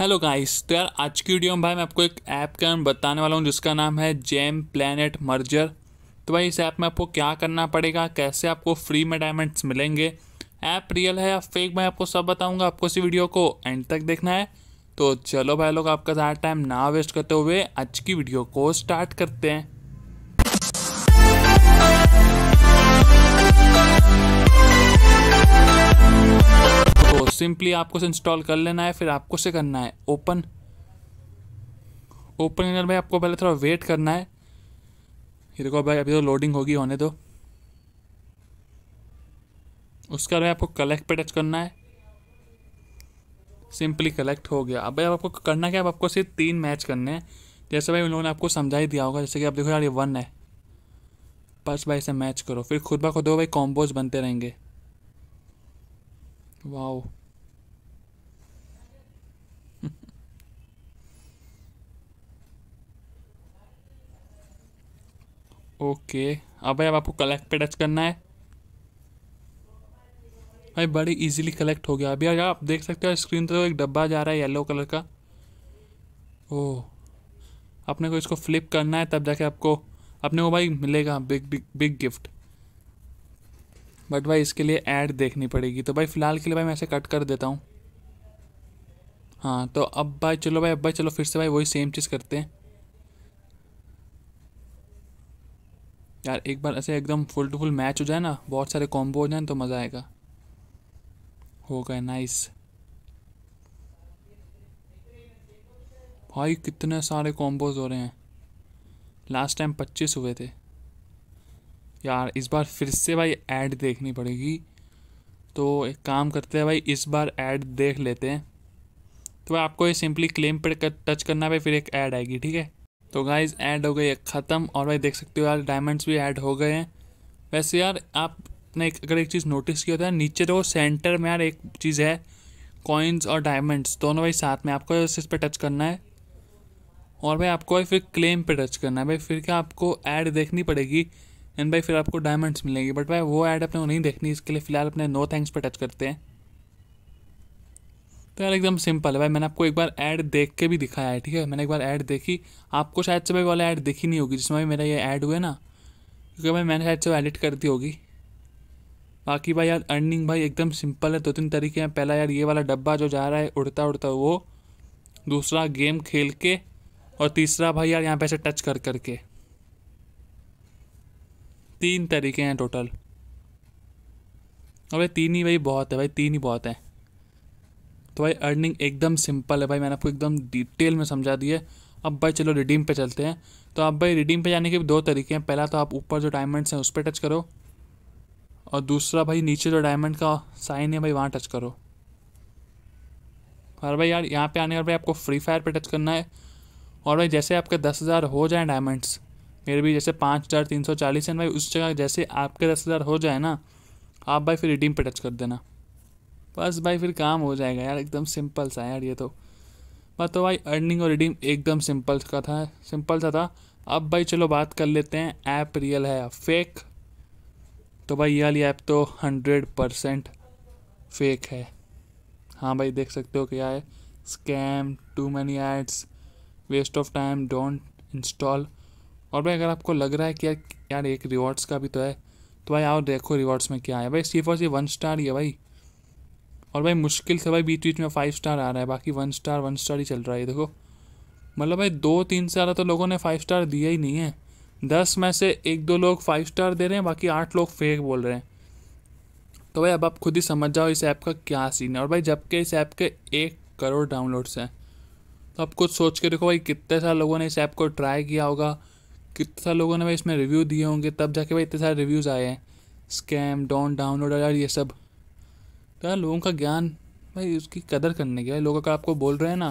hello guys तो यार आज की वीडियो में भाई मैं आपको एक ऐप का बताने वाला हूँ जिसका नाम है जेम प्लानट मर्जर तो भाई इस ऐप में आपको क्या करना पड़ेगा कैसे आपको फ्री में डायमंड्स मिलेंगे ऐप रियल है या फेक मैं आपको सब बताऊँगा आपको इसी वीडियो को एंड तक देखना है तो चलो भाई लोग आपका ज़्यादा टाइम ना वेस्ट करते हुए आज की वीडियो को स्टार्ट करते हैं सिंपली आपको से इंस्टॉल कर लेना है फिर आपको से करना है ओपन ओपन इनर में आपको पहले थोड़ा वेट करना है ये देखो भाई अभी तो लोडिंग होगी होने दो उसके बाद आपको कलेक्ट पे टच करना है सिंपली कलेक्ट हो गया अब भाई आपको करना क्या अब आपको सिर्फ तीन मैच करने हैं जैसे भाई उन लोगों ने आपको समझा ही दिया होगा जैसे कि आप देखो यार ये वन है बस भाई इसे मैच करो फिर खुद ब खुद भाई कॉम्बोज बनते रहेंगे वाओ ओके अब भाई अब आपको कलेक्ट पे टच करना है भाई बड़ी इजीली कलेक्ट हो गया अभी आप देख सकते हो स्क्रीन पर तो एक डब्बा जा रहा है येलो कलर का ओह अपने को इसको फ्लिप करना है तब जाके आपको अपने को भाई मिलेगा big big big gift but भाई इसके लिए ऐड देखनी पड़ेगी तो भाई फ़िलहाल के लिए भाई मैं ऐसे कट कर देता हूँ हाँ तो अब भाई चलो भाई अब भाई चलो फिर से भाई वही सेम चीज़ करते हैं यार एक बार ऐसे एकदम फुल टू फुल मैच हो जाए ना बहुत सारे कॉम्बो हो जाए तो मज़ा आएगा हो गए नाइस भाई कितने सारे कॉम्बोज हो रहे हैं लास्ट टाइम पच्चीस हुए थे यार इस बार फिर से भाई ऐड देखनी पड़ेगी तो एक काम करते हैं भाई इस बार ऐड देख लेते हैं तो भाई आपको ये सिंपली क्लेम पर टच करना है फिर एक ऐड आएगी ठीक है तो गाइज ऐड हो गई है ख़त्म और भाई देख सकते हो यार डायमंड्स भी ऐड हो गए हैं वैसे यार आपने एक अगर एक चीज़ नोटिस किया था नीचे तो सेंटर में यार एक चीज़ है कॉइन्स और डायमंड्स दोनों भाई साथ में आपको इस पर टच करना है और भाई आपको भाई फिर क्लेम पे टच करना है भाई फिर क्या आपको ऐड देखनी पड़ेगी एंड भाई फिर आपको डायमंड्स मिलेंगे बट भाई वो ऐड अपने को नहीं देखनी इसके लिए फ़िलहाल अपने नो थैंक्स पे टच करते हैं तो यार एकदम सिंपल है भाई मैंने आपको एक बार ऐड देख के भी दिखाया है ठीक है मैंने एक बार ऐड देखी आपको शायद से भाई वाला ऐड देखी नहीं होगी जिसमें भाई मेरा ये ऐड हुआ ना क्योंकि भाई मैंने शायद से एडिट कर दी होगी बाकी भाई यार अर्निंग भाई एकदम सिंपल है दो तीन तरीके हैं पहला यार ये वाला डब्बा जो जा रहा है उड़ता उड़ता वो दूसरा गेम खेल के और तीसरा भाई यार यहाँ पे ऐसे टच कर करके तीन तरीके हैं टोटल और भाई तीन ही भाई बहुत है भाई तीन ही बहुत हैं तो भाई अर्निंग एकदम सिंपल है भाई मैंने आपको एकदम डिटेल में समझा दिया है अब भाई चलो रिडीम पे चलते हैं तो आप भाई रिडीम पे जाने के भी दो तरीके हैं पहला तो आप ऊपर जो डायमंड्स हैं उस पर टच करो और दूसरा भाई नीचे जो डायमंड का साइन है भाई वहाँ टच करो और भाई यार यहाँ पे आने और भाई आपको फ्री फायर पे टच करना है और भाई जैसे आपके दस हज़ार हो जाए डायमंड्स मेरे भी जैसे पाँच हज़ार तीन सौ चालीस है भाई उस जगह जैसे आपके दस हज़ार हो जाए ना आप भाई फिर रिडीम पे टच कर देना बस भाई फिर काम हो जाएगा यार एकदम सिंपल सा यार ये तो बात तो भाई अर्निंग और रिडीम एकदम सिंपल का था सिंपल सा था अब भाई चलो बात कर लेते हैं ऐप रियल है या फेक तो भाई ये वाली ऐप तो हंड्रेड परसेंट फेक है हाँ भाई देख सकते हो क्या है scam too many ads waste of time don't install और भाई अगर आपको लग रहा है कि यार यार एक रिवॉर्ड्स का भी तो है तो भाई आओ देखो रिवॉर्ड्स में क्या है भाई सिर्फ और सिर्फ वन स्टार ही है भाई और भाई मुश्किल से भाई बीच बीच में फाइव स्टार आ रहा है बाकी वन स्टार वन स्टार ही चल रहा है देखो मतलब भाई दो तीन से ज़्यादा तो लोगों ने फाइव स्टार दिया ही नहीं है दस में से एक दो लोग फाइव स्टार दे रहे हैं बाकी आठ लोग फेक बोल रहे हैं तो भाई अब आप खुद ही समझ जाओ इस ऐप का क्या सीन है और भाई जबकि इस ऐप के एक करोड़ डाउनलोड्स हैं तो आप कुछ सोच के देखो भाई कितने सारे लोगों ने इस ऐप को ट्राई किया होगा कितने सारे लोगों ने भाई इसमें रिव्यू दिए होंगे तब जाके भाई इतने सारे रिव्यूज़ आए हैं स्कैम डोंट डाउनलोड यार ये सब क्या लोगों का ज्ञान भाई उसकी कदर करने के भाई लोग अगर आपको बोल रहे हैं ना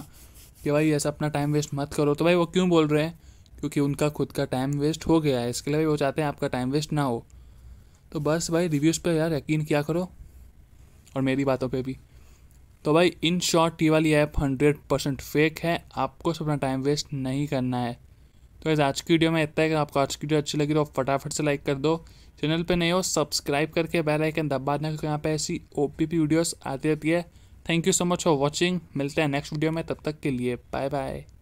कि भाई ऐसा अपना टाइम वेस्ट मत करो तो भाई वो क्यों बोल रहे हैं क्योंकि उनका खुद का टाइम वेस्ट हो गया है इसके लिए वो चाहते हैं आपका टाइम वेस्ट ना हो तो बस भाई रिव्यूज़ पर यार यकीन क्या करो और मेरी बातों पर भी तो भाई इन शॉर्ट ये वाली ऐप हंड्रेड परसेंट फेक है आपको अपना टाइम वेस्ट नहीं करना है तो आज की वीडियो में इतना है कि आपको आज की वीडियो अच्छी लगी तो फटाफट से लाइक कर दो चैनल पे नए हो सब्सक्राइब करके बेल आइकन दबा देना क्योंकि यहाँ पे ऐसी ओ पी पी वीडियोज़ आती रहती है thank you so much for watching मिलते हैं नेक्स्ट वीडियो में तब तक के लिए बाय बाय